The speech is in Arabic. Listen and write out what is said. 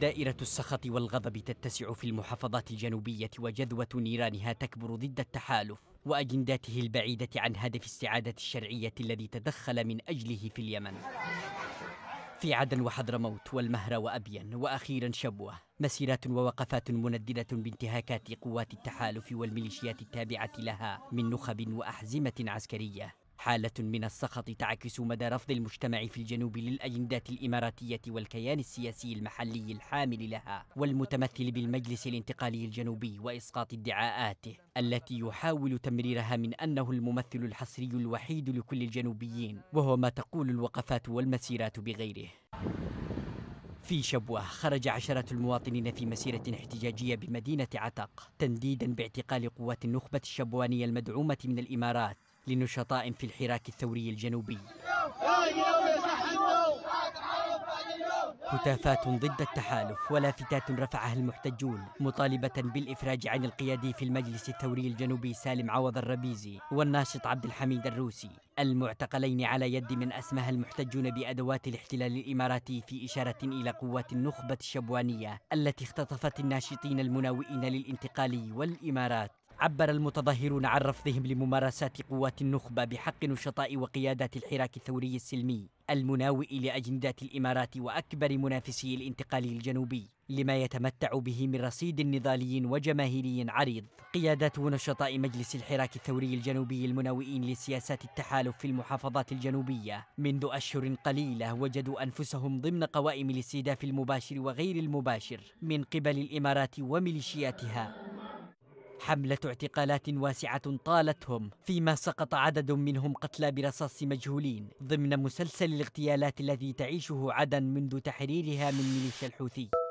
دائرة السخط والغضب تتسع في المحافظات الجنوبية وجذوة نيرانها تكبر ضد التحالف وأجنداته البعيدة عن هدف السعادة الشرعية الذي تدخل من أجله في اليمن في عدن وحضرموت والمهر وأبين وأخيرا شبوة مسيرات ووقفات منددة بانتهاكات قوات التحالف والميليشيات التابعة لها من نخب وأحزمة عسكرية حالة من السخط تعكس مدى رفض المجتمع في الجنوب للأجندات الإماراتية والكيان السياسي المحلي الحامل لها والمتمثل بالمجلس الانتقالي الجنوبي وإسقاط ادعاءاته التي يحاول تمريرها من أنه الممثل الحصري الوحيد لكل الجنوبيين وهو ما تقول الوقفات والمسيرات بغيره في شبوة خرج عشرات المواطنين في مسيرة احتجاجية بمدينة عتق تنديدا باعتقال قوات النخبة الشبوانية المدعومة من الإمارات لنشطاء في الحراك الثوري الجنوبي هتافات ضد التحالف ولافتات رفعها المحتجون مطالبة بالإفراج عن القيادي في المجلس الثوري الجنوبي سالم عوض الربيزي والناشط عبد الحميد الروسي المعتقلين على يد من أسمها المحتجون بأدوات الاحتلال الإماراتي في إشارة إلى قوات النخبة الشبوانية التي اختطفت الناشطين المناوئين للانتقال والإمارات عبر المتظاهرون عن رفضهم لممارسات قوات النخبة بحق نشطاء وقيادات الحراك الثوري السلمي المناوئ لأجندات الإمارات وأكبر منافسي الانتقالي الجنوبي لما يتمتع به من رصيد نضالي وجماهيري عريض قيادات ونشطاء مجلس الحراك الثوري الجنوبي المناوئين لسياسات التحالف في المحافظات الجنوبية منذ أشهر قليلة وجدوا أنفسهم ضمن قوائم الاستهداف المباشر وغير المباشر من قبل الإمارات وميليشياتها حملة اعتقالات واسعة طالتهم فيما سقط عدد منهم قتلى برصاص مجهولين ضمن مسلسل الاغتيالات الذي تعيشه عدن منذ تحريرها من ميليشيا الحوثي